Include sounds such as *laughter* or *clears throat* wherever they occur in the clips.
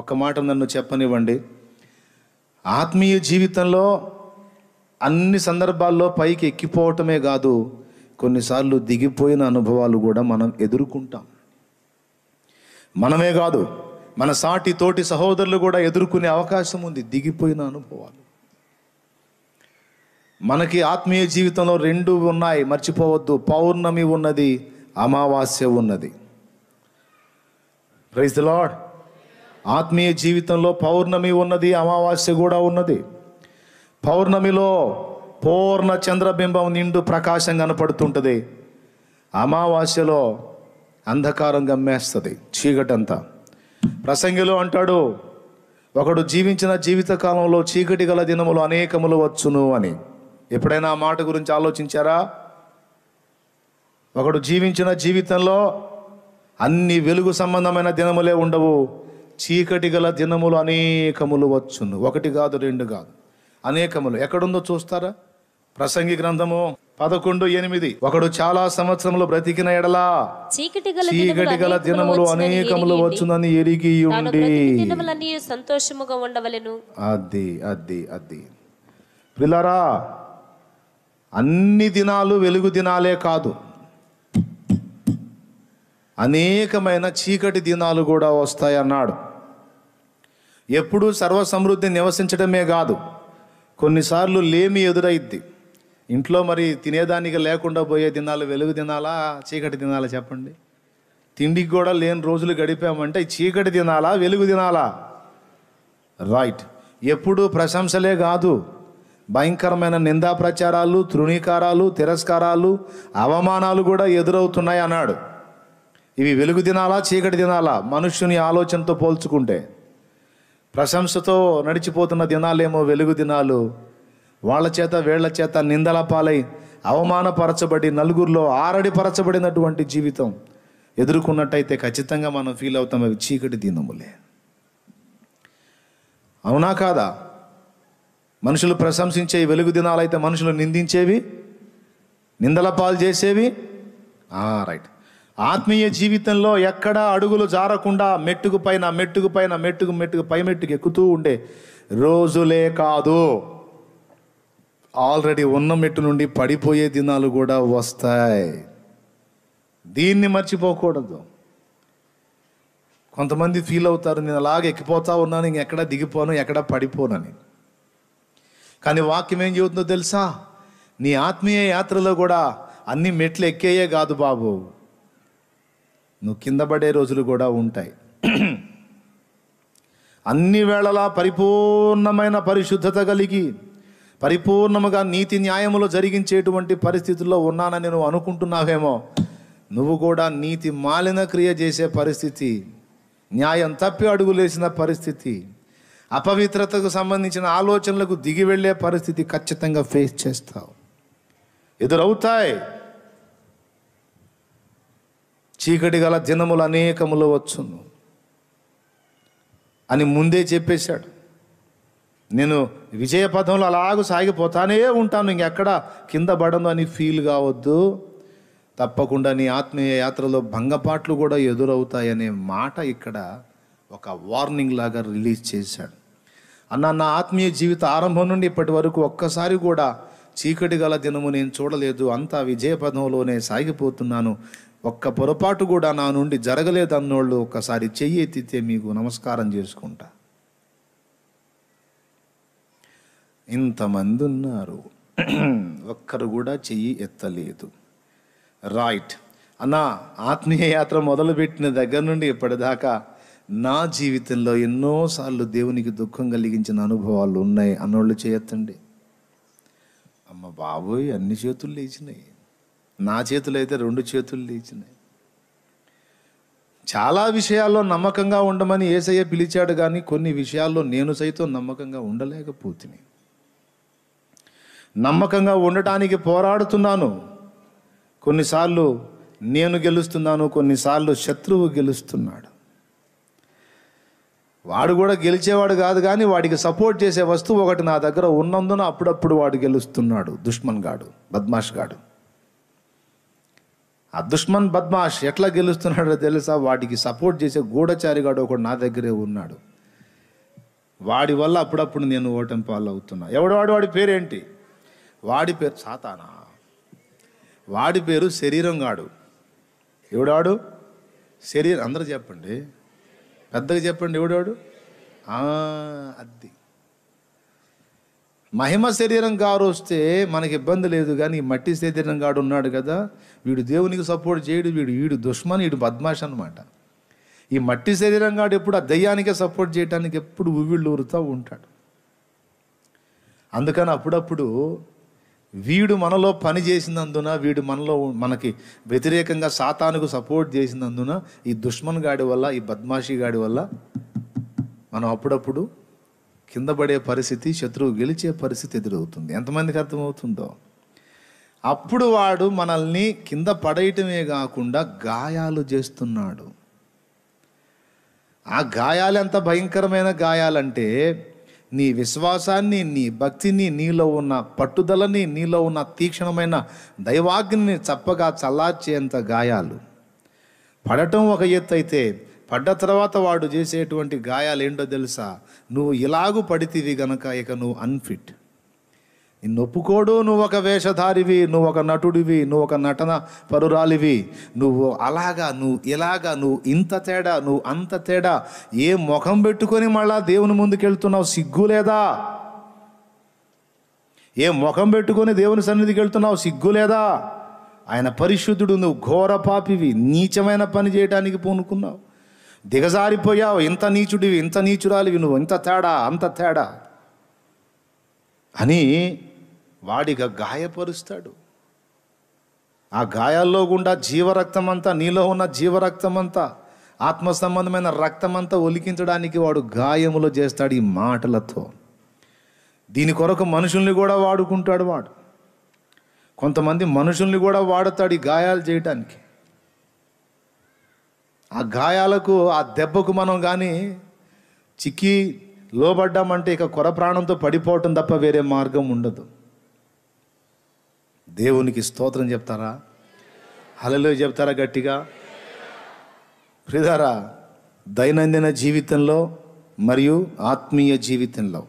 ఒక్క మాట నన్ను చెప్పనివ్వండి ఆత్మీయ జీవితంలో అన్ని సందర్భాల్లో పైకి ఎక్కిపోవటమే కాదు కొన్నిసార్లు దిగిపోయిన అనుభవాలు కూడా మనం ఎదుర్కొంటాం మనమే కాదు మన సాటి తోటి సహోదరులు కూడా ఎదుర్కొనే అవకాశం ఉంది దిగిపోయిన అనుభవాలు మనకి ఆత్మీయ జీవితంలో రెండు ఉన్నాయి మర్చిపోవద్దు పౌర్ణమి ఉన్నది అమావాస్య ఉన్నది ప్రైజ్ ద లాడ్ ఆత్మీయ జీవితంలో పౌర్ణమి ఉన్నది అమావాస్య కూడా ఉన్నది పౌర్ణమిలో పూర్ణ చంద్రబింబం నిండు ప్రకాశం కనపడుతుంటుంది అమావాస్యలో అంధకారం గమ్మేస్తుంది చీకటంతా ప్రసంగిలో అంటాడు ఒకడు జీవించిన జీవితకాలంలో చీకటి గల దినములు అనేకములు వచ్చును అని ఎప్పుడైనా ఆ మాట గురించి ఆలోచించారా ఒకడు జీవించిన జీవితంలో అన్ని వెలుగు సంబంధమైన దినములే ఉండవు చీకటి గల దినములు అనేకములు వచ్చును ఒకటి కాదు రెండు కాదు అనేకములు ఎక్కడుందో చూస్తారా ప్రసంగి గ్రంథము పదకొండు ఎనిమిది ఒకడు చాలా సంవత్సరములు బ్రతికిన ఎడలా చీకటి గల దినములు అనేకములు వచ్చునని ఎరిగి ఉండి సంతోషముగా ఉండవలను అది అది అది పిల్లరా అన్ని దినాలు వెలుగు దినాలే కాదు అనేకమైన చీకటి దినాలు కూడా వస్తాయన్నాడు ఎప్పుడూ సర్వసమృద్ధి నివసించడమే కాదు కొన్నిసార్లు లేమి ఎదురైద్ది ఇంట్లో మరి తినేదానికి లేకుండా పోయే దినాలు వెలుగు తినాలా చీకటి తినాలా చెప్పండి తిండికి కూడా లేని రోజులు గడిపామంటే చీకటి తినాలా వెలుగు తినాలా రైట్ ఎప్పుడు ప్రశంసలే కాదు భయంకరమైన నిందా ప్రచారాలు తృణీకారాలు తిరస్కారాలు అవమానాలు కూడా ఎదురవుతున్నాయి అన్నాడు ఇవి వెలుగు తినాలా చీకటి తినాలా మనుష్యుని ఆలోచనతో పోల్చుకుంటే ప్రశంసతో నడిచిపోతున్న దినాలేమో వెలుగు దినాలు వాళ్ళ చేత వేళ్ల చేత నిందల పాలై అవమానపరచబడి నలుగురిలో ఆరడిపరచబడినటువంటి జీవితం ఎదుర్కొన్నట్టయితే ఖచ్చితంగా మనం ఫీల్ అవుతాం అవి చీకటి దినములే అవునా కాదా మనుషులు ప్రశంసించే వెలుగు దినాలైతే మనుషులు నిందించేవి నిందల పాలు చేసేవి రైట్ ఆత్మీయ జీవితంలో ఎక్కడా అడుగులు జారకుండా మెట్టుకు పైన మెట్టుకు పైన మెట్టుకు మెట్టుకు పై మెట్టుకు ఎక్కుతూ ఉండే రోజులే కాదు ఆల్రెడీ ఉన్న మెట్టు నుండి పడిపోయే దినాలు కూడా వస్తాయి దీన్ని మర్చిపోకూడదు కొంతమంది ఫీల్ అవుతారు నేను అలాగే ఎక్కిపోతా ఉన్నాను ఇంక ఎక్కడ దిగిపోను ఎక్కడ పడిపోనని కానీ వాక్యం ఏం చెబుతుందో తెలుసా నీ ఆత్మీయ యాత్రలో కూడా అన్ని మెట్లు ఎక్కేయే కాదు బాబు నువ్వు కింద పడే రోజులు కూడా ఉంటాయి అన్ని వేళలా పరిపూర్ణమైన పరిశుద్ధత కలిగి పరిపూర్ణముగా నీతి న్యాయములు జరిగించేటువంటి పరిస్థితుల్లో ఉన్నానని నువ్వు అనుకుంటున్నావేమో నువ్వు కూడా నీతి మాలిన క్రియ చేసే పరిస్థితి న్యాయం తప్పి అడుగులేసిన పరిస్థితి అపవిత్రతకు సంబంధించిన ఆలోచనలకు దిగి వెళ్ళే పరిస్థితి ఖచ్చితంగా ఫేస్ చేస్తావు ఎదురవుతాయి చీకటి గల దినములు అనేకములు వచ్చును అని ముందే చెప్పేశాడు నేను విజయపథంలో అలాగూ సాగిపోతానే ఉంటాను ఇంకెక్కడ కింద పడను అని ఫీల్ కావద్దు తప్పకుండా నీ ఆత్మీయ యాత్రలో భంగపాట్లు కూడా ఎదురవుతాయనే మాట ఇక్కడ ఒక వార్నింగ్ లాగా రిలీజ్ చేశాడు అన్న నా ఆత్మీయ జీవిత ఆరంభం నుండి ఇప్పటి వరకు ఒక్కసారి కూడా చీకటి గల దినము నేను చూడలేదు అంతా విజయపదంలోనే సాగిపోతున్నాను ఒక్క పొరపాటు కూడా నా నుండి జరగలేదు అన్నోళ్ళు ఒక్కసారి చెయ్యి ఎత్తితే మీకు నమస్కారం చేసుకుంటా ఇంతమంది ఉన్నారు *clears throat* ఒక్కరు కూడా చెయ్యి ఎత్తలేదు రైట్ అన్న ఆత్మీయ యాత్ర మొదలుపెట్టిన దగ్గర నుండి ఇప్పటిదాకా నా జీవితంలో ఎన్నోసార్లు దేవునికి దుఃఖం కలిగించిన అనుభవాలు ఉన్నాయి అన్నోళ్ళు చేయొత్తండి అమ్మ బాబోయ్ అన్ని చేతులు లేచినాయి నా చేతులు అయితే రెండు చేతులు లేచినాయి చాలా విషయాల్లో నమ్మకంగా ఉండమని ఏసయ్య పిలిచాడు కానీ కొన్ని విషయాల్లో నేను సైతం నమ్మకంగా ఉండలేకపోతుంది నమ్మకంగా ఉండటానికి పోరాడుతున్నాను కొన్నిసార్లు నేను గెలుస్తున్నాను కొన్నిసార్లు శత్రువు గెలుస్తున్నాడు వాడు కూడా గెలిచేవాడు కాదు కానీ వాడికి సపోర్ట్ చేసే వస్తువు ఒకటి నా దగ్గర ఉన్నందున అప్పుడప్పుడు వాడు గెలుస్తున్నాడు దుష్మన్ గాడు బద్మాష్ గాడు ఆ దుష్మన్ బద్మాష్ ఎట్లా గెలుస్తున్నాడో తెలుసా వాటికి సపోర్ట్ చేసే గూఢచారిగాడు ఒకడు నా దగ్గరే ఉన్నాడు వాడి వల్ల అప్పుడప్పుడు నేను ఓటమి ఎవడు ఎవడవాడు వాడి పేరేంటి వాడి పేరు సాతానా వాడి పేరు శరీరం గాడు ఎవడాడు శరీరం అందరూ చెప్పండి పెద్దగా చెప్పండి ఎవడాడు అద్ది మహిమ శరీరం గారు వస్తే మనకి ఇబ్బంది లేదు కానీ మట్టి శరీరం గాడు ఉన్నాడు కదా వీడు దేవునికి సపోర్ట్ చేయడు వీడు వీడు దుష్మన్ వీడు బద్మాష్ అనమాట ఈ మట్టి శరీరం గాడు ఎప్పుడు ఆ దయ్యానికే సపోర్ట్ చేయడానికి ఎప్పుడు ఊరుతూ ఉంటాడు అందుకని అప్పుడప్పుడు వీడు మనలో పని చేసినందున వీడు మనలో మనకి వ్యతిరేకంగా సాతానుకు సపోర్ట్ చేసినందున ఈ దుష్మన్ గాడి వల్ల ఈ బద్మాషి గాడి వల్ల మనం అప్పుడప్పుడు కింద పడే పరిస్థితి శత్రువు గెలిచే పరిస్థితి ఎదురవుతుంది ఎంతమందికి అర్థమవుతుందో అప్పుడు వాడు మనల్ని కింద పడేయటమే కాకుండా గాయాలు చేస్తున్నాడు ఆ గాయాలు ఎంత భయంకరమైన గాయాలంటే నీ విశ్వాసాన్ని నీ భక్తిని నీలో ఉన్న పట్టుదలని నీలో ఉన్న తీక్షణమైన దైవాగ్ని చప్పగా చల్లార్చేంత గాయాలు పడటం ఒక ఎత్తు అయితే పడ్డ తర్వాత వాడు చేసేటువంటి గాయాలు ఏంటో తెలుసా నువ్వు ఇలాగు పడితివి గనక ఇక నువ్వు అన్ఫిట్ నిన్ను ఒప్పుకోడు నువ్వు ఒక వేషధారివి నువ్వు ఒక నటుడివి నువ్వు ఒక నటన పరురాలివి నువ్వు అలాగా నువ్వు ఇలాగా నువ్వు ఇంత తేడా నువ్వు అంత తేడా ఏ ముఖం పెట్టుకొని మళ్ళా దేవుని ముందుకెళ్తున్నావు సిగ్గు లేదా ఏ ముఖం పెట్టుకొని దేవుని సన్నిధికి వెళ్తున్నావు సిగ్గు లేదా ఆయన పరిశుద్ధుడు నువ్వు ఘోర పాపివి నీచమైన పని చేయడానికి పూనుకున్నావు దిగజారిపోయావు ఇంత నీచుడివి ఇంత నీచురాలివి నువ్వు ఇంత తేడా అంత తేడా అని వాడిగా గాయపరుస్తాడు ఆ గాయాల్లో గుండా జీవరక్తం అంతా నీలో ఉన్న జీవరక్తం అంతా ఆత్మ సంబంధమైన రక్తం అంతా ఒలికించడానికి వాడు గాయములు చేస్తాడు ఈ మాటలతో దీని కొరకు మనుషుల్ని కూడా వాడుకుంటాడు వాడు కొంతమంది మనుషుల్ని కూడా వాడతాడు ఈ గాయాలు చేయటానికి ఆ గాయాలకు ఆ దెబ్బకు మనం కానీ చిక్కి లోబడ్డామంటే ఇక కొర ప్రాణంతో పడిపోవటం తప్ప వేరే మార్గం ఉండదు దేవునికి స్తోత్రం చెప్తారా హలలో చెప్తారా గట్టిగా ప్రిదారా దైనందిన జీవితంలో మరియు ఆత్మీయ జీవితంలో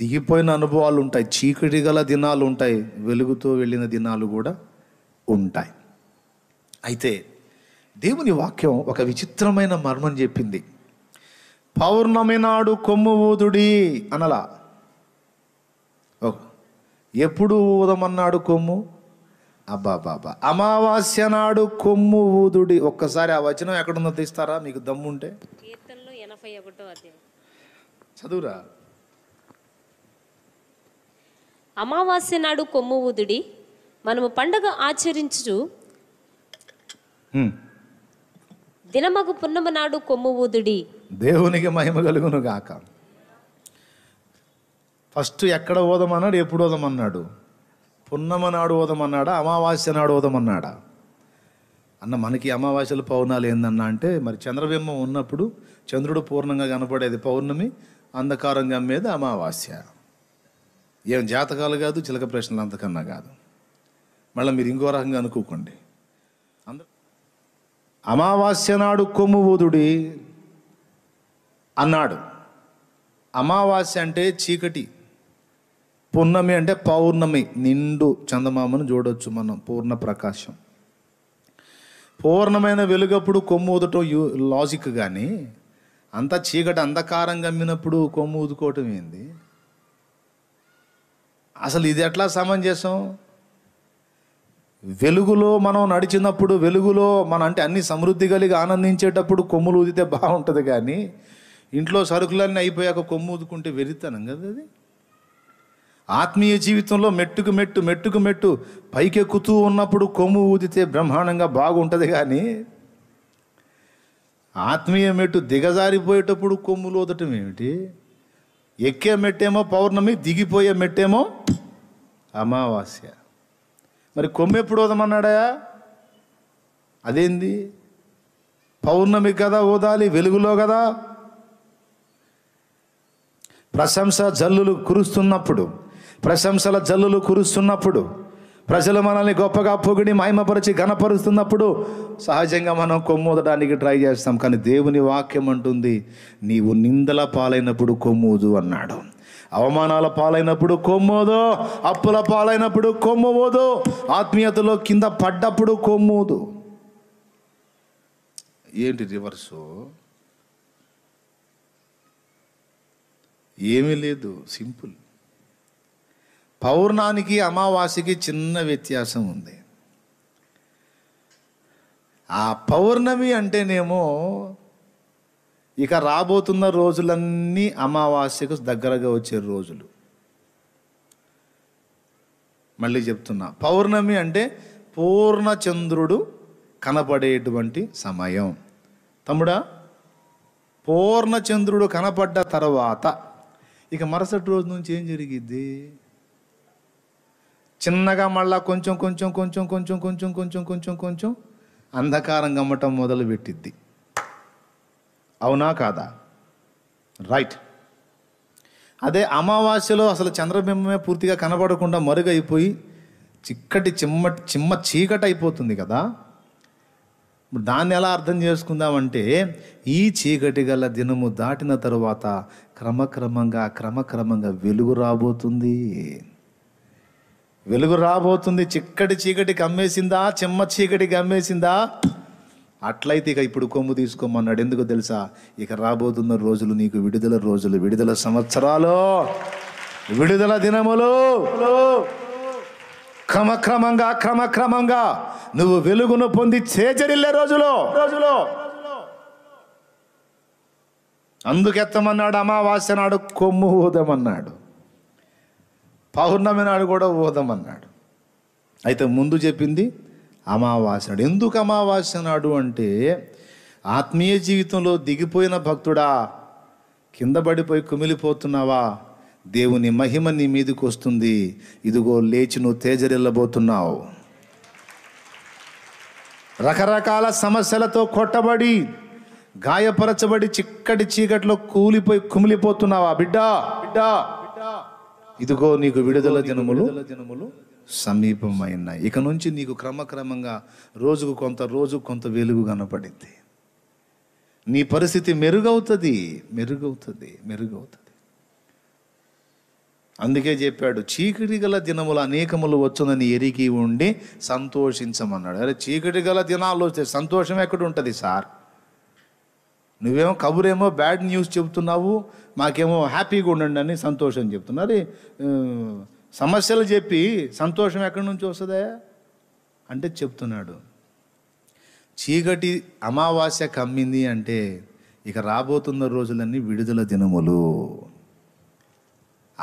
దిగిపోయిన అనుభవాలు ఉంటాయి చీకటి గల దినాలు ఉంటాయి వెలుగుతో వెళ్ళిన దినాలు కూడా ఉంటాయి అయితే దేవుని వాక్యం ఒక విచిత్రమైన మర్మం చెప్పింది పౌర్ణమి నాడు కొమ్ము ఊదుడి అనలా ఎప్పుడు ఊదమన్నాడు కొమ్ము బాబా అమావాస్య నాడు కొమ్ము ఊదుడి ఒక్కసారి ఆ వచనం ఎక్కడుందో తీస్తారా మీకు దమ్ముంటే చదువురా అమావాస్య నాడు కొమ్ము ఊదుడి మనము పండగ ఆచరించు దినమగు పున్నమ నాడు కొమ్ము ఊదుడి దేవునికి మహిమ కలుగును గాక ఫస్ట్ ఎక్కడ ఓదమన్నాడు ఎప్పుడు ఓదమన్నాడు పున్నమ నాడు ఓదమన్నాడా అమావాస్య నాడు ఓదమన్నాడా అన్న మనకి అమావాస్యలు పౌర్ణాలు ఏందన్నా అంటే మరి చంద్రబింబం ఉన్నప్పుడు చంద్రుడు పూర్ణంగా కనపడేది పౌర్ణమి అంధకారం గమ్మేది అమావాస్య ఏం జాతకాలు కాదు చిలక ప్రశ్నలు అంతకన్నా కాదు మళ్ళీ మీరు ఇంకో రకంగా అనుకోకండి అమావాస్య నాడు కొమ్ము ఊదుడి అన్నాడు అమావాస్య అంటే చీకటి పున్నమి అంటే పౌర్ణమి నిండు చందమామను చూడవచ్చు మనం పూర్ణ ప్రకాశం పూర్ణమైన వెలుగప్పుడు కొమ్ము ఊదటం యూ లాజిక్ కానీ అంత చీకటి అంధకారం గమ్మినప్పుడు కొమ్ము ఊదుకోవటం ఏంది అసలు ఇది ఎట్లా సమంజసం వెలుగులో మనం నడిచినప్పుడు వెలుగులో మన అంటే అన్ని సమృద్ధి కలిగి ఆనందించేటప్పుడు కొమ్ములు ఊదితే బాగుంటుంది కానీ ఇంట్లో సరుకులన్నీ అయిపోయాక కొమ్ము ఊదుకుంటే వెరితనం కదా అది ఆత్మీయ జీవితంలో మెట్టుకు మెట్టు మెట్టుకు మెట్టు పైకెక్కుతూ ఉన్నప్పుడు కొమ్ము ఊదితే బ్రహ్మాండంగా బాగుంటుంది కానీ ఆత్మీయ మెట్టు దిగజారిపోయేటప్పుడు కొమ్ములు ఊదటం ఏమిటి ఎక్కే మెట్టేమో పౌర్ణమి దిగిపోయే మెట్టేమో అమావాస్య మరి కొమ్మ ఎప్పుడు ఓదమన్నాడా అదేంది పౌర్ణమి కదా ఓదాలి వెలుగులో కదా ప్రశంస జల్లులు కురుస్తున్నప్పుడు ప్రశంసల జల్లులు కురుస్తున్నప్పుడు ప్రజలు మనల్ని గొప్పగా పొగిడి మహిమపరిచి ఘనపరుస్తున్నప్పుడు సహజంగా మనం కొమ్మూదడానికి ట్రై చేస్తాం కానీ దేవుని వాక్యం అంటుంది నీవు నిందల పాలైనప్పుడు కొమ్ముదు అన్నాడు అవమానాల పాలైనప్పుడు కొమ్మోదు అప్పుల పాలైనప్పుడు కొమ్మవోదు ఆత్మీయతలో కింద పడ్డప్పుడు కొమ్మోదు ఏంటి రివర్సు ఏమీ లేదు సింపుల్ పౌర్ణానికి అమావాస్యకి చిన్న వ్యత్యాసం ఉంది ఆ పౌర్ణమి అంటేనేమో ఇక రాబోతున్న రోజులన్నీ అమావాస్యకు దగ్గరగా వచ్చే రోజులు మళ్ళీ చెప్తున్నా పౌర్ణమి అంటే పూర్ణచంద్రుడు కనపడేటువంటి సమయం తమ్ముడా పూర్ణచంద్రుడు కనపడ్డ తర్వాత ఇక మరుసటి రోజు నుంచి ఏం జరిగిద్ది చిన్నగా మళ్ళా కొంచెం కొంచెం కొంచెం కొంచెం కొంచెం కొంచెం కొంచెం కొంచెం అంధకారం గమ్మటం మొదలు పెట్టిద్ది అవునా కాదా రైట్ అదే అమావాస్యలో అసలు చంద్రబింబమే పూర్తిగా కనబడకుండా మరుగైపోయి చిక్కటి చిమ్మ చిమ్మ చీకటి అయిపోతుంది కదా దాన్ని ఎలా అర్థం చేసుకుందామంటే ఈ చీకటి గల దినము దాటిన తరువాత క్రమక్రమంగా క్రమక్రమంగా వెలుగు రాబోతుంది వెలుగు రాబోతుంది చిక్కటి చీకటి కమ్మేసిందా చిమ్మ చీకటి కమ్మేసిందా అట్లయితే ఇక ఇప్పుడు కొమ్ము తీసుకోమన్నాడు ఎందుకు తెలుసా ఇక రాబోతున్న రోజులు నీకు విడుదల రోజులు విడుదల సంవత్సరాలు విడుదల దినములు క్రమక్రమంగా క్రమక్రమంగా నువ్వు వెలుగును పొంది చేజరిల్లే రోజులో రోజులో అందుకెత్తమన్నాడు అమావాస్య నాడు కొమ్ము ఊదమన్నాడు పౌర్ణమి నాడు కూడా ఊదమన్నాడు అయితే ముందు చెప్పింది అమావాస్య నాడు ఎందుకు అమావాస్య నాడు అంటే ఆత్మీయ జీవితంలో దిగిపోయిన భక్తుడా కింద పడిపోయి కుమిలిపోతున్నావా దేవుని మహిమ నీ మీదకి వస్తుంది ఇదిగో లేచి నువ్వు తేజరిల్లబోతున్నావు రకరకాల సమస్యలతో కొట్టబడి గాయపరచబడి చిక్కటి చీకటిలో కూలిపోయి కుమిలిపోతున్నావా బిడ్డా బిడ్డా బిడ్డా ఇదిగో నీకు విడుదల జనములు జనములు సమీపమైన ఇక నుంచి నీకు క్రమక్రమంగా రోజుకు కొంత రోజు కొంత వెలుగు కనపడింది నీ పరిస్థితి మెరుగవుతుంది మెరుగవుతుంది మెరుగవుతుంది అందుకే చెప్పాడు చీకటి గల దినములు అనేకములు వచ్చిందని ఎరిగి ఉండి సంతోషించమన్నాడు అరే చీకటి గల దినాలు వస్తే సంతోషం ఎక్కడ ఉంటుంది సార్ నువ్వేమో కబురేమో బ్యాడ్ న్యూస్ చెబుతున్నావు మాకేమో హ్యాపీగా ఉండండి అని సంతోషం చెప్తున్నారు సమస్యలు చెప్పి సంతోషం ఎక్కడి నుంచి వస్తుందా అంటే చెప్తున్నాడు చీకటి అమావాస్య కమ్మింది అంటే ఇక రాబోతున్న రోజులన్నీ విడుదల దినములు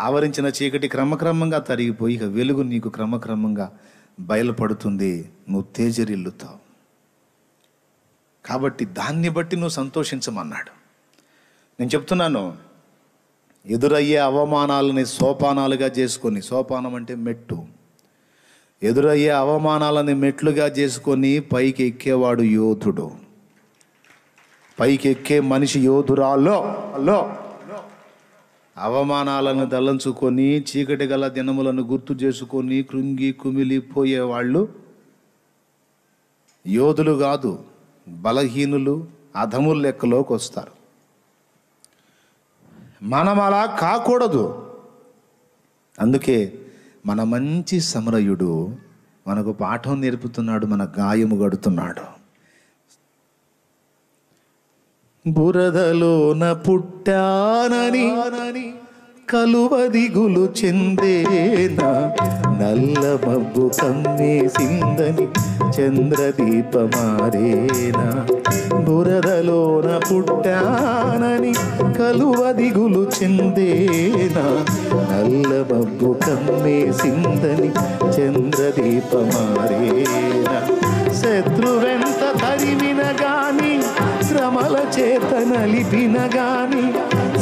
ఆవరించిన చీకటి క్రమక్రమంగా తరిగిపోయి ఇక వెలుగు నీకు క్రమక్రమంగా బయలుపడుతుంది నువ్వు తేజరిల్లుతావు కాబట్టి దాన్ని బట్టి నువ్వు సంతోషించమన్నాడు నేను చెప్తున్నాను ఎదురయ్యే అవమానాలని సోపానాలుగా చేసుకొని సోపానం అంటే మెట్టు ఎదురయ్యే అవమానాలని మెట్లుగా చేసుకొని పైకి ఎక్కేవాడు యోధుడు పైకి ఎక్కే మనిషి యోధురాల్లో అల్లో అవమానాలను దళంచుకొని చీకటి గల దినములను గుర్తు చేసుకొని కృంగి కుమిలిపోయేవాళ్ళు యోధులు కాదు బలహీనులు అధముల లెక్కలోకి వస్తారు మనం అలా కాకూడదు అందుకే మన మంచి సమరయుడు మనకు పాఠం నేర్పుతున్నాడు మన గాయము గడుతున్నాడు బురదలోన పుట్టానని కలువదిగులు చెందేనా నల్ల మబ్బు కమ్మేసిందని చంద్రదీపమారేనా బురదలోన పుట్టానని కలువ దిగులు చెందేనా నల్ల మబ్బు కమ్మేసిందని చంద్రదీపమారేనా శత్రువెంత తరిమిన గాని శ్రమల చేత నలిపిన గాని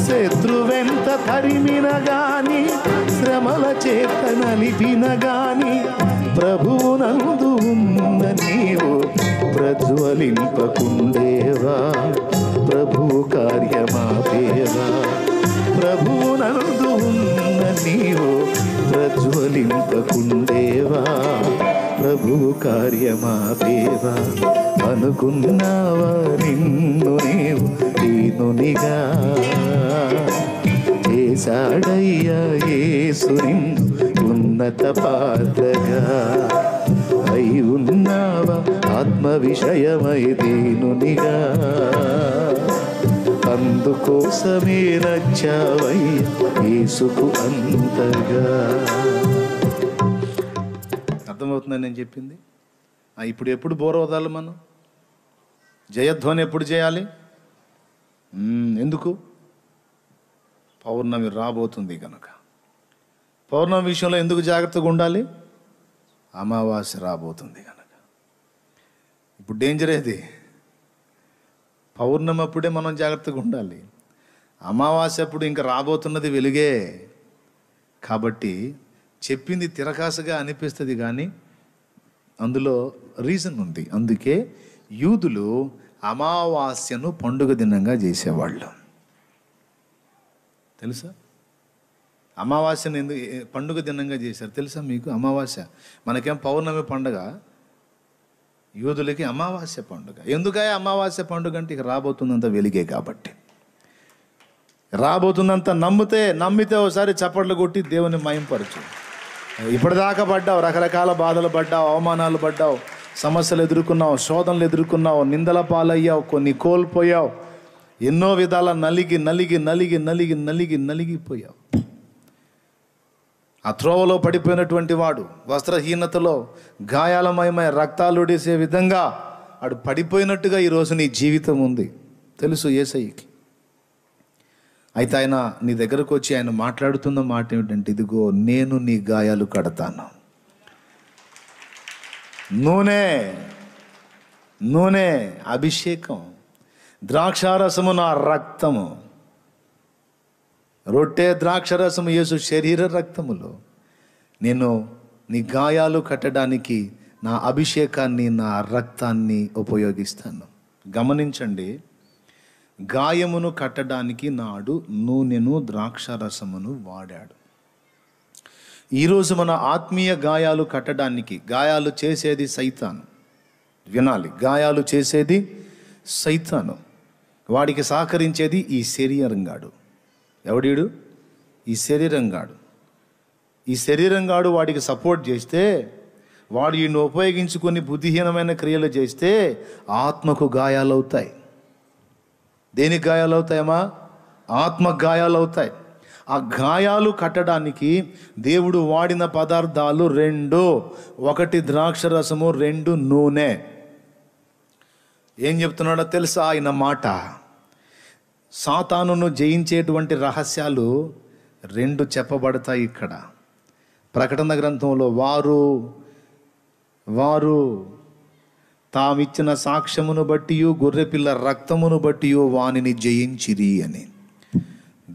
శత్రువెంత తరిమిన గాని చేతనని తినగాని ప్రభువు నందు ఉన్న నీవు ప్రజ్వలింపకుండేవా ప్రభు కార్యమాపేవా ప్రభు నందు ఉన్న నీవు ప్రజ్వలింపకుండేవా ప్రభు కార్యమాపేవా అనుకున్నావా నిన్ను నీవు దీనునిగా చేశాడయ్యా సురిందు ఉన్నత పాత్రగా అయి ఉన్నావా ఆత్మ విషయమై నిగా అందుకోసమే రచ్చావయ్యేసుకు అంతగా అర్థమవుతుందని నేను చెప్పింది ఇప్పుడు ఎప్పుడు బోర్ అవుదాలి మనం జయధ్వని ఎప్పుడు చేయాలి ఎందుకు పౌర్ణమి రాబోతుంది కనుక పౌర్ణమి విషయంలో ఎందుకు జాగ్రత్తగా ఉండాలి అమావాస్య రాబోతుంది కనుక ఇప్పుడు డేంజర్ ఏది పౌర్ణమి అప్పుడే మనం జాగ్రత్తగా ఉండాలి అమావాస్య అప్పుడు ఇంకా రాబోతున్నది వెలుగే కాబట్టి చెప్పింది తిరకాసుగా అనిపిస్తుంది కానీ అందులో రీజన్ ఉంది అందుకే యూదులు అమావాస్యను పండుగ దినంగా చేసేవాళ్ళు తెలుసా అమావాస్యను ఎందుకు పండుగ దినంగా చేశారు తెలుసా మీకు అమావాస్య మనకేం పౌర్ణమి పండుగ యూదులకి అమావాస్య పండుగ ఎందుక అమావాస్య పండుగ అంటే ఇక రాబోతుందంత వెలిగే కాబట్టి రాబోతుందంత నమ్మితే నమ్మితే ఒకసారి చప్పట్లు కొట్టి దేవుని మయంపరచు ఇప్పటిదాకా పడ్డావు రకరకాల బాధలు పడ్డావు అవమానాలు పడ్డావు సమస్యలు ఎదుర్కొన్నావు శోధనలు ఎదుర్కొన్నావు నిందల పాలయ్యావు కొన్ని కోల్పోయావు ఎన్నో విధాల నలిగి నలిగి నలిగి నలిగి నలిగి నలిగిపోయావు ఆ త్రోవలో పడిపోయినటువంటి వాడు వస్త్రహీనతలో గాయాలమయమై రక్తాలుడేసే విధంగా వాడు పడిపోయినట్టుగా ఈరోజు నీ జీవితం ఉంది తెలుసు ఏసయ్యకి అయితే ఆయన నీ దగ్గరకు వచ్చి ఆయన మాట్లాడుతున్న మాట ఏమిటంటే ఇదిగో నేను నీ గాయాలు కడతాను నూనె నూనె అభిషేకం ద్రాక్షారసము నా రక్తము రొట్టె ద్రాక్షరసము యేసు శరీర రక్తములో నేను నీ గాయాలు కట్టడానికి నా అభిషేకాన్ని నా రక్తాన్ని ఉపయోగిస్తాను గమనించండి గాయమును కట్టడానికి నాడు నూనెను ద్రాక్షరసమును వాడాడు ఈరోజు మన ఆత్మీయ గాయాలు కట్టడానికి గాయాలు చేసేది సైతాను వినాలి గాయాలు చేసేది సైతాను వాడికి సహకరించేది ఈ శరీరంగాడు ఎవడీడు ఈ శరీరంగాడు ఈ శరీరంగాడు వాడికి సపోర్ట్ చేస్తే వాడు ఈయన ఉపయోగించుకొని బుద్ధిహీనమైన క్రియలు చేస్తే ఆత్మకు గాయాలవుతాయి దేనికి గాయాలవుతాయమ్మా ఆత్మ గాయాలవుతాయి ఆ గాయాలు కట్టడానికి దేవుడు వాడిన పదార్థాలు రెండు ఒకటి ద్రాక్షరసము రెండు నూనె ఏం చెప్తున్నాడో తెలుసా ఆయన మాట సాతానును జయించేటువంటి రహస్యాలు రెండు చెప్పబడతాయి ఇక్కడ ప్రకటన గ్రంథంలో వారు వారు తామిచ్చిన సాక్ష్యమును బట్టి గొర్రెపిల్ల రక్తమును బట్టి వానిని జయించిరి అని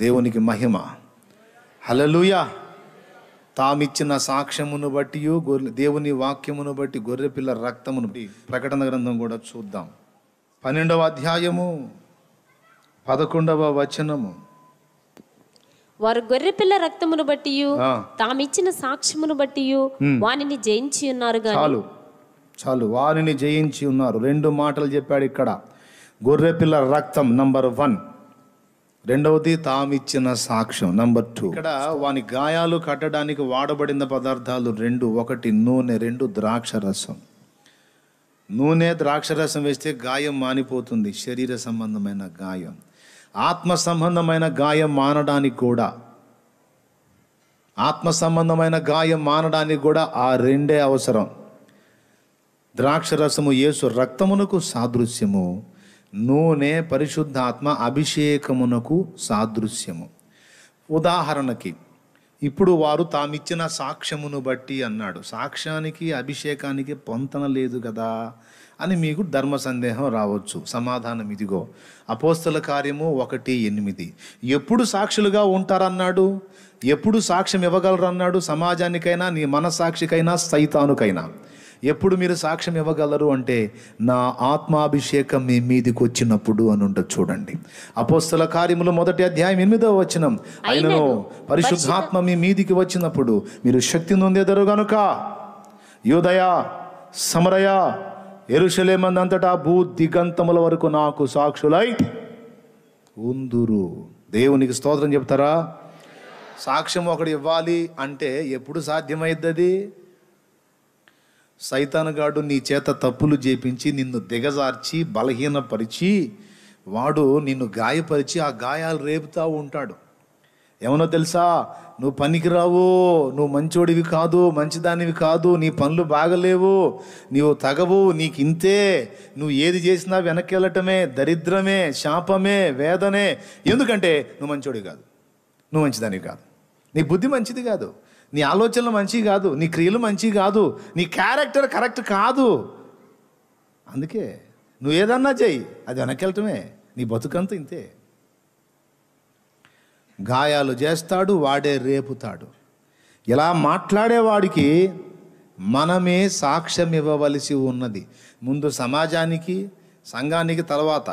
దేవునికి మహిమ హలలుయా తామిచ్చిన సాక్ష్యమును బట్టి దేవుని వాక్యమును బట్టి గొర్రెపిల్ల రక్తమును బట్టి ప్రకటన గ్రంథం కూడా చూద్దాం పన్నెండవ అధ్యాయము పదకొండవ వచనము వారు గొర్రెపిల్ల రక్తమును బట్టి తామిచ్చిన సాక్ష్యమును బట్టి వానిని జయించి ఉన్నారు చాలు చాలు వారిని జయించి ఉన్నారు రెండు మాటలు చెప్పాడు ఇక్కడ గొర్రెపిల్ల రక్తం నంబర్ వన్ రెండవది తామిచ్చిన సాక్ష్యం నంబర్ టూ ఇక్కడ వాని గాయాలు కట్టడానికి వాడబడిన పదార్థాలు రెండు ఒకటి నూనె రెండు ద్రాక్ష రసం నూనె ద్రాక్షరసం వేస్తే గాయం మానిపోతుంది శరీర సంబంధమైన గాయం ఆత్మ సంబంధమైన గాయం మానడానికి కూడా ఆత్మ సంబంధమైన గాయం మానడానికి కూడా ఆ రెండే అవసరం ద్రాక్షరసము యేసు రక్తమునకు సాదృశ్యము నూనె పరిశుద్ధాత్మ అభిషేకమునకు సాదృశ్యము ఉదాహరణకి ఇప్పుడు వారు తామిచ్చిన సాక్ష్యమును బట్టి అన్నాడు సాక్ష్యానికి అభిషేకానికి పొంతన లేదు కదా అని మీకు ధర్మ సందేహం రావచ్చు సమాధానం ఇదిగో అపోస్తల కార్యము ఒకటి ఎనిమిది ఎప్పుడు సాక్షులుగా ఉంటారన్నాడు ఎప్పుడు సాక్ష్యం ఇవ్వగలరన్నాడు సమాజానికైనా నీ సాక్షికైనా సైతానుకైనా ఎప్పుడు మీరు సాక్ష్యం ఇవ్వగలరు అంటే నా ఆత్మాభిషేకం మీ మీదికి వచ్చినప్పుడు అని ఉంటుంది చూడండి అపోస్తల కార్యములు మొదటి అధ్యాయం ఎనిమిదవ వచనం అయినను పరిశుద్ధాత్మ మీ మీదికి వచ్చినప్పుడు మీరు శక్తి నొందేదరు గనుక యోదయ సమరయ ఎరుషలేమందంతటా భూ దిగంతముల వరకు నాకు సాక్షులై ఉందురు దేవునికి స్తోత్రం చెప్తారా సాక్ష్యం ఒకటి ఇవ్వాలి అంటే ఎప్పుడు సాధ్యమైద్దది సైతానుగాడు నీ చేత తప్పులు చేపించి నిన్ను దిగజార్చి బలహీనపరిచి వాడు నిన్ను గాయపరిచి ఆ గాయాలు రేపుతూ ఉంటాడు ఏమన్నా తెలుసా నువ్వు పనికిరావు నువ్వు మంచోడివి కాదు మంచిదానివి కాదు నీ పనులు బాగలేవు నీవు తగవు నీకు ఇంతే నువ్వు ఏది చేసినా వెనక్కి వెళ్ళటమే దరిద్రమే శాపమే వేదనే ఎందుకంటే నువ్వు మంచోడివి కాదు నువ్వు మంచిదానివి కాదు నీ బుద్ధి మంచిది కాదు నీ ఆలోచనలు మంచివి కాదు నీ క్రియలు మంచివి కాదు నీ క్యారెక్టర్ కరెక్ట్ కాదు అందుకే నువ్వు ఏదన్నా చేయి అది వెనకెళ్ళటమే నీ బతుకంతా ఇంతే గాయాలు చేస్తాడు వాడే రేపుతాడు ఇలా మాట్లాడేవాడికి మనమే సాక్ష్యం ఇవ్వవలసి ఉన్నది ముందు సమాజానికి సంఘానికి తర్వాత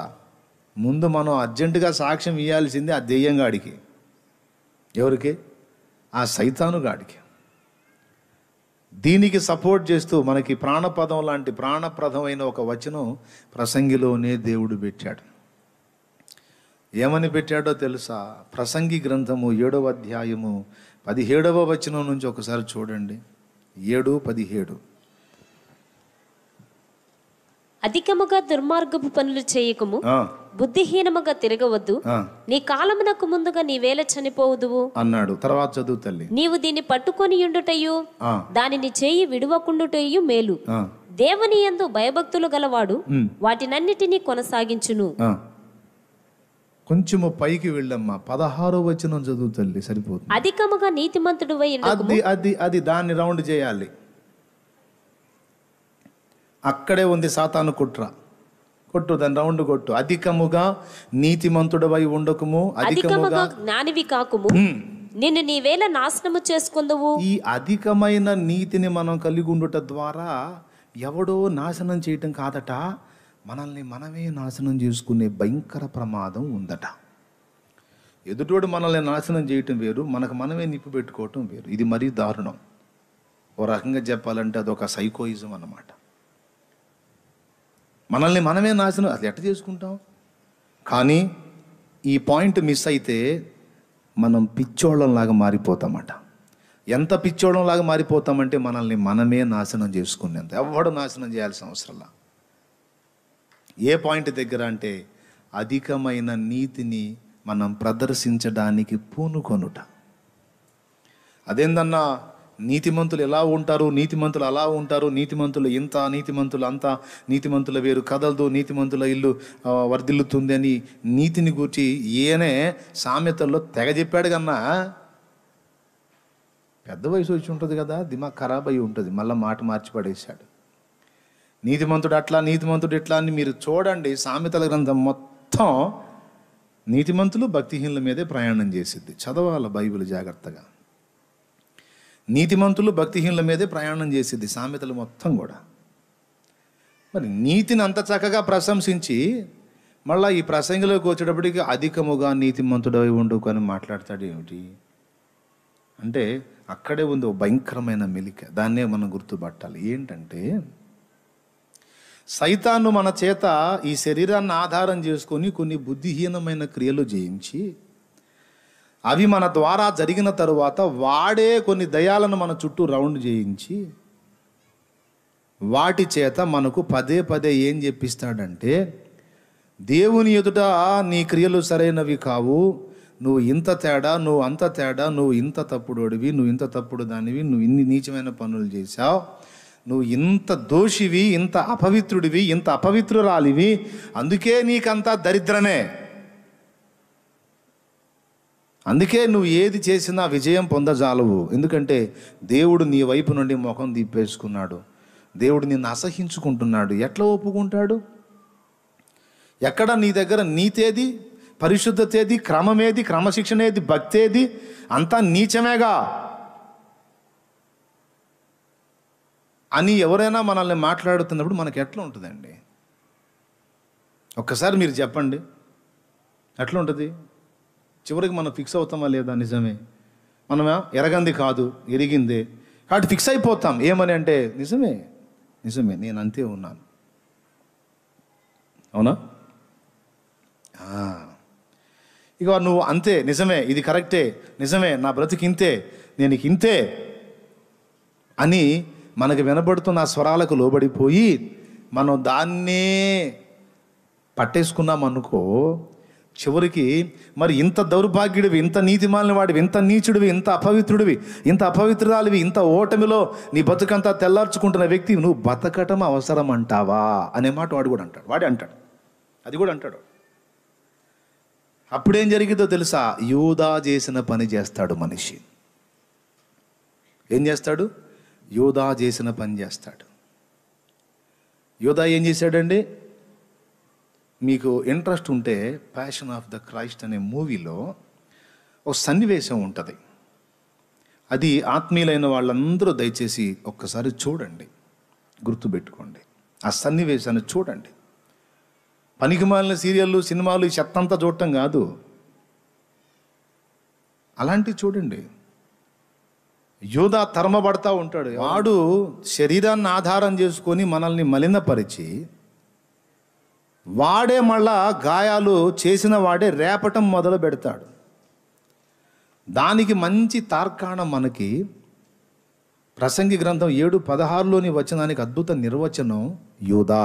ముందు మనం అర్జెంటుగా సాక్ష్యం ఇవ్వాల్సింది ఆ దెయ్యంగాడికి ఎవరికి ఆ సైతానుగాడికి దీనికి సపోర్ట్ చేస్తూ మనకి ప్రాణపదం లాంటి ప్రాణప్రదమైన ఒక వచనం ప్రసంగిలోనే దేవుడు పెట్టాడు ఏమని పెట్టాడో తెలుసా ప్రసంగి గ్రంథము ఏడవ అధ్యాయము పదిహేడవ వచనం నుంచి ఒకసారి చూడండి ఏడు పదిహేడు అధికముగా దుర్మార్గపు పనులు చేయకము బుద్ధిహీనముగా తిరగవద్దు నీ కాలమునకు ముందుగా నీ వేల చనిపోవుదువు అన్నాడు తర్వాత చదువు తల్లి నీవు దీన్ని పట్టుకొని ఉండుటయు దానిని చేయి విడువకుండుటయు మేలు దేవుని ఎందు భయభక్తులు గలవాడు వాటినన్నిటినీ కొనసాగించును కొంచెము పైకి వెళ్ళమ్మా పదహారో వచ్చిన చదువు తల్లి సరిపోదు అధికముగా నీతిమంతుడు అది అది అది దాన్ని రౌండ్ చేయాలి అక్కడే ఉంది సాతాను కుట్ర కొట్టు దాని రౌండ్ కొట్టు అధికముగా నీతిమంతుడవై ఉండకము అధికముగా జ్ఞానివి కాకుము నిన్ను వేళ నాశనము చేసుకుందవు ఈ అధికమైన నీతిని మనం కలిగి ఉండుట ద్వారా ఎవడో నాశనం చేయటం కాదట మనల్ని మనమే నాశనం చేసుకునే భయంకర ప్రమాదం ఉందట ఎదుటోడు మనల్ని నాశనం చేయటం వేరు మనకు మనమే నిప్పు పెట్టుకోవటం వేరు ఇది మరీ దారుణం ఓ రకంగా చెప్పాలంటే అదొక సైకోయిజం అన్నమాట మనల్ని మనమే నాశనం అది ఎట్ట చేసుకుంటాం కానీ ఈ పాయింట్ మిస్ అయితే మనం పిచ్చోళ్ళంలాగా మారిపోతామట ఎంత పిచ్చోళ్ళంలాగా మారిపోతామంటే మనల్ని మనమే నాశనం చేసుకునేంత ఎవడు నాశనం చేయాల్సిన అవసరంలా ఏ పాయింట్ దగ్గర అంటే అధికమైన నీతిని మనం ప్రదర్శించడానికి పూనుకొనుట అదేందన్నా నీతిమంతులు ఎలా ఉంటారు నీతిమంతులు అలా ఉంటారు నీతిమంతులు ఇంత నీతిమంతులు అంత నీతిమంతుల వేరు కదలదు నీతిమంతుల ఇల్లు వర్ధిల్లుతుంది అని నీతిని గూర్చి ఈయనే సామెతల్లో తెగ చెప్పాడు కన్నా పెద్ద వయసు వచ్చి ఉంటుంది కదా దిమాగ్ ఖరాబ్ అయి ఉంటుంది మళ్ళీ మాట మార్చి పడేశాడు నీతిమంతుడు అట్లా నీతిమంతుడు ఇట్లా అని మీరు చూడండి సామెతల గ్రంథం మొత్తం నీతిమంతులు భక్తిహీనుల మీదే ప్రయాణం చేసిద్ది చదవాల బైబిల్ జాగ్రత్తగా నీతిమంతులు భక్తిహీనుల మీదే ప్రయాణం చేసేది సామెతలు మొత్తం కూడా మరి నీతిని అంత చక్కగా ప్రశంసించి మళ్ళీ ఈ ప్రసంగిలోకి వచ్చేటప్పటికి అధికముగా నీతిమంతుడై ఉండు కానీ మాట్లాడతాడు ఏమిటి అంటే అక్కడే ఉంది ఓ భయంకరమైన మెలిక దాన్నే మనం గుర్తుపట్టాలి ఏంటంటే సైతాన్ను మన చేత ఈ శరీరాన్ని ఆధారం చేసుకొని కొన్ని బుద్ధిహీనమైన క్రియలు చేయించి అవి మన ద్వారా జరిగిన తరువాత వాడే కొన్ని దయాలను మన చుట్టూ రౌండ్ చేయించి వాటి చేత మనకు పదే పదే ఏం చెప్పిస్తాడంటే దేవుని ఎదుట నీ క్రియలు సరైనవి కావు నువ్వు ఇంత తేడా నువ్వు అంత తేడా నువ్వు ఇంత తప్పుడోడివి నువ్వు ఇంత తప్పుడు దానివి నువ్వు ఇన్ని నీచమైన పనులు చేశావు నువ్వు ఇంత దోషివి ఇంత అపవిత్రుడివి ఇంత అపవిత్రురాలివి అందుకే నీకంతా దరిద్రమే అందుకే నువ్వు ఏది చేసినా విజయం పొందజాలవు ఎందుకంటే దేవుడు నీ వైపు నుండి ముఖం దీపేసుకున్నాడు దేవుడు నిన్ను అసహించుకుంటున్నాడు ఎట్లా ఒప్పుకుంటాడు ఎక్కడ నీ దగ్గర నీతేది పరిశుద్ధతేది క్రమమేది క్రమశిక్షణేది భక్తేది అంతా నీచమేగా అని ఎవరైనా మనల్ని మాట్లాడుతున్నప్పుడు మనకు ఎట్లా ఉంటుందండి ఒక్కసారి మీరు చెప్పండి ఎట్లా ఉంటుంది చివరికి మనం ఫిక్స్ అవుతామా లేదా నిజమే మనం ఎరగంది కాదు ఎరిగిందే కాబట్టి ఫిక్స్ అయిపోతాం ఏమని అంటే నిజమే నిజమే నేను అంతే ఉన్నాను అవునా ఇక నువ్వు అంతే నిజమే ఇది కరెక్టే నిజమే నా బ్రతికి ఇంతే నేను ఇంతే అని మనకు వినబడుతున్న ఆ స్వరాలకు లోబడిపోయి మనం దాన్నే పట్టేసుకున్నాం అనుకో చివరికి మరి ఇంత దౌర్భాగ్యుడివి ఇంత నీతిమాలిన వాడివి ఇంత నీచుడివి ఇంత అపవిత్రుడివి ఇంత అపవిత్రాలివి ఇంత ఓటమిలో నీ బతుకంతా తెల్లార్చుకుంటున్న వ్యక్తి నువ్వు బతకటం అవసరం అంటావా అనే మాట వాడు కూడా అంటాడు వాడే అంటాడు అది కూడా అంటాడు అప్పుడేం జరిగిందో తెలుసా యూదా చేసిన పని చేస్తాడు మనిషి ఏం చేస్తాడు యూదా చేసిన పని చేస్తాడు యోధా ఏం చేశాడండి మీకు ఇంట్రెస్ట్ ఉంటే ప్యాషన్ ఆఫ్ ద క్రైస్ట్ అనే మూవీలో ఒక సన్నివేశం ఉంటుంది అది ఆత్మీయులైన వాళ్ళందరూ దయచేసి ఒక్కసారి చూడండి గుర్తుపెట్టుకోండి ఆ సన్నివేశాన్ని చూడండి పనికిమాలిన సీరియళ్ళు సినిమాలు ఈ చెత్తంతా చూడటం కాదు అలాంటివి చూడండి యోధ తరమబడతా ఉంటాడు వాడు శరీరాన్ని ఆధారం చేసుకొని మనల్ని మలినపరిచి వాడే మళ్ళా గాయాలు చేసిన వాడే రేపటం మొదలు పెడతాడు దానికి మంచి తార్కాణం మనకి ప్రసంగి గ్రంథం ఏడు పదహారులోని వచనానికి అద్భుత నిర్వచనం యూదా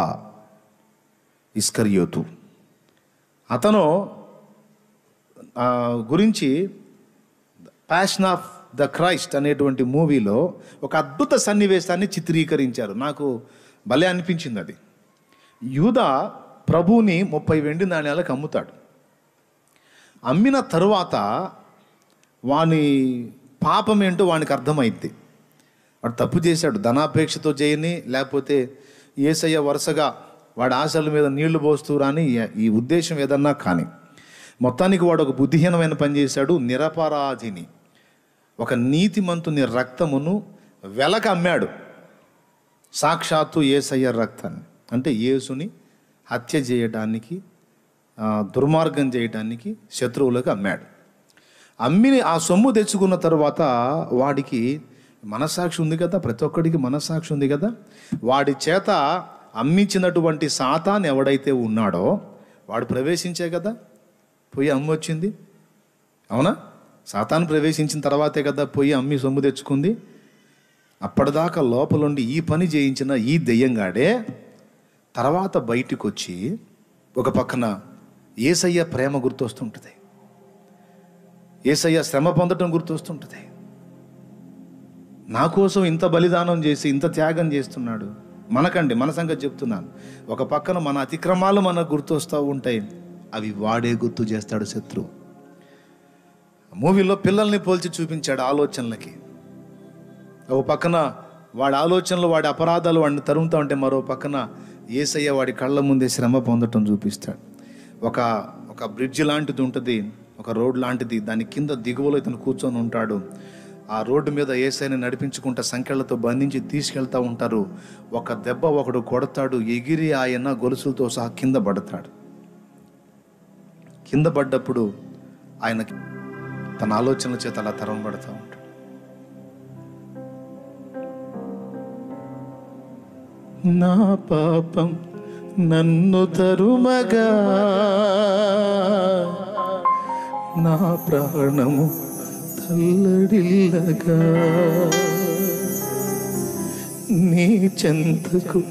ఇస్కర్యోతు అతను గురించి ప్యాషన్ ఆఫ్ ద క్రైస్ట్ అనేటువంటి మూవీలో ఒక అద్భుత సన్నివేశాన్ని చిత్రీకరించారు నాకు భలే అనిపించింది అది యూదా ప్రభుని ముప్పై వెండి నాణ్యాలకు అమ్ముతాడు అమ్మిన తరువాత వాని పాపం ఏంటో వానికి అర్థమైంది వాడు తప్పు చేశాడు ధనాపేక్షతో చేయని లేకపోతే ఏసయ్య వరుసగా వాడి ఆశల మీద నీళ్లు పోస్తూ రాని ఈ ఉద్దేశం ఏదన్నా కానీ మొత్తానికి వాడు ఒక బుద్ధిహీనమైన పని చేశాడు నిరపరాధిని ఒక నీతిమంతుని రక్తమును వెలక అమ్మాడు సాక్షాత్తు ఏసయ్య రక్తాన్ని అంటే యేసుని హత్య చేయడానికి దుర్మార్గం చేయడానికి శత్రువులకు అమ్మాడు అమ్మిని ఆ సొమ్ము తెచ్చుకున్న తర్వాత వాడికి మనస్సాక్షి ఉంది కదా ప్రతి ఒక్కడికి మనస్సాక్షి ఉంది కదా వాడి చేత అమ్మించినటువంటి సాతాన్ ఎవడైతే ఉన్నాడో వాడు ప్రవేశించే కదా పొయ్యి వచ్చింది అవునా సాతాన్ ప్రవేశించిన తర్వాతే కదా పొయ్యి అమ్మి సొమ్ము తెచ్చుకుంది అప్పటిదాకా లోపలుండి ఈ పని చేయించిన ఈ దెయ్యంగాడే తర్వాత బయటికి వచ్చి ఒక పక్కన ఏసయ్య ప్రేమ గుర్తొస్తుంటుంది ఏసయ్య శ్రమ పొందటం గుర్తొస్తుంటుంది నా కోసం ఇంత బలిదానం చేసి ఇంత త్యాగం చేస్తున్నాడు మనకండి మన సంగతి చెప్తున్నాను ఒక పక్కన మన అతిక్రమాలు మనకు గుర్తొస్తూ ఉంటాయి అవి వాడే గుర్తు చేస్తాడు శత్రువు మూవీలో పిల్లల్ని పోల్చి చూపించాడు ఆలోచనలకి ఒక పక్కన వాడి ఆలోచనలు వాడి అపరాధాలు వాడిని తరుముతూ ఉంటే మరో పక్కన ఏసయ్య వాడి కళ్ళ ముందే శ్రమ పొందటం చూపిస్తాడు ఒక ఒక బ్రిడ్జ్ లాంటిది ఉంటుంది ఒక రోడ్ లాంటిది దాని కింద దిగువలో ఇతను కూర్చొని ఉంటాడు ఆ రోడ్డు మీద ఏసైని నడిపించుకుంటా సంఖ్యలతో బంధించి తీసుకెళ్తూ ఉంటారు ఒక దెబ్బ ఒకడు కొడతాడు ఎగిరి ఆయన గొలుసులతో సహా కింద పడతాడు కింద పడ్డప్పుడు ఆయన తన ఆలోచనల చేత అలా తరం పడతాం నా పాపం నన్ను తరుమగా నా ప్రాణము తల్లడిల్లగా నీ చెంతకు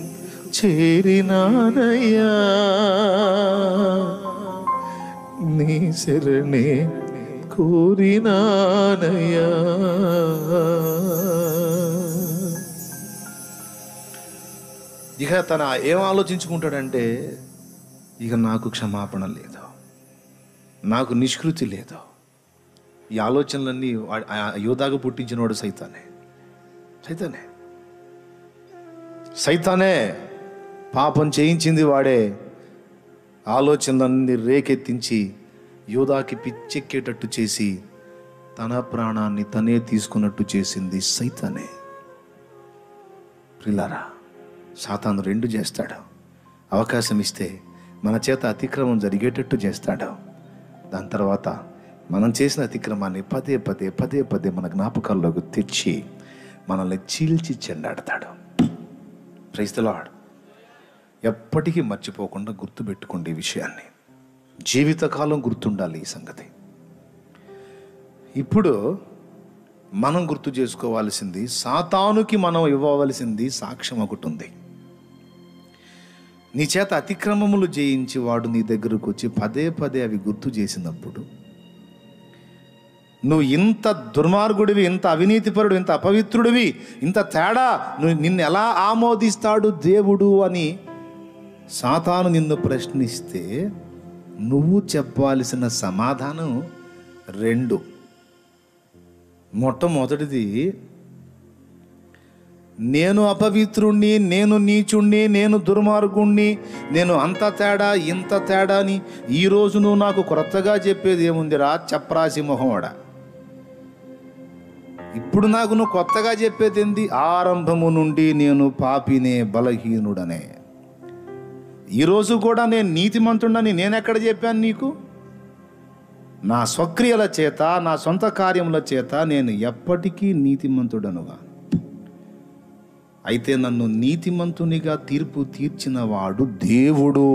చేరినానయ్యా నీ శరణే కోరినానయ్యా ఇక తన ఏం ఆలోచించుకుంటాడంటే ఇక నాకు క్షమాపణ లేదు నాకు నిష్కృతి లేదు ఈ ఆలోచనలన్నీ యోధాగా వాడు సైతానే సైతానే సైతానే పాపం చేయించింది వాడే ఆలోచనలన్నీ రేకెత్తించి యోధాకి పిచ్చెక్కేటట్టు చేసి తన ప్రాణాన్ని తనే తీసుకున్నట్టు చేసింది సైతానే పిల్లరా సాతాను రెండు చేస్తాడు అవకాశం ఇస్తే మన చేత అతిక్రమం జరిగేటట్టు చేస్తాడు దాని తర్వాత మనం చేసిన అతిక్రమాన్ని పదే పదే పదే పదే మన జ్ఞాపకాల్లోకి తెచ్చి మనల్ని చీల్చి చెండాడతాడు ప్రైస్తలాడు ఎప్పటికీ మర్చిపోకుండా గుర్తుపెట్టుకోండి ఈ విషయాన్ని జీవితకాలం గుర్తుండాలి ఈ సంగతి ఇప్పుడు మనం గుర్తు చేసుకోవాల్సింది సాతానుకి మనం ఇవ్వవలసింది సాక్ష్యం ఒకటి ఉంది నీ చేత అతిక్రమములు చేయించి వాడు నీ దగ్గరకు వచ్చి పదే పదే అవి గుర్తు చేసినప్పుడు నువ్వు ఇంత దుర్మార్గుడివి ఇంత అవినీతిపరుడు ఇంత అపవిత్రుడివి ఇంత తేడా నువ్వు నిన్ను ఎలా ఆమోదిస్తాడు దేవుడు అని సాతాను నిన్ను ప్రశ్నిస్తే నువ్వు చెప్పాల్సిన సమాధానం రెండు మొట్టమొదటిది నేను అపవిత్రుణ్ణి నేను నీచుణ్ణి నేను దుర్మార్గుణ్ణి నేను అంత తేడా ఇంత తేడా అని ఈరోజు నువ్వు నాకు క్రొత్తగా చెప్పేది ఏముందిరా చప్రాసి మొహమడ ఇప్పుడు నాకు నువ్వు కొత్తగా చెప్పేది ఏంది ఆరంభము నుండి నేను పాపినే బలహీనుడనే ఈరోజు కూడా నేను నీతిమంతుడని నేనెక్కడ చెప్పాను నీకు నా స్వక్రియల చేత నా సొంత కార్యముల చేత నేను ఎప్పటికీ నీతిమంతుడనుగా అయితే నన్ను నీతిమంతునిగా తీర్పు తీర్చిన వాడు దేవుడు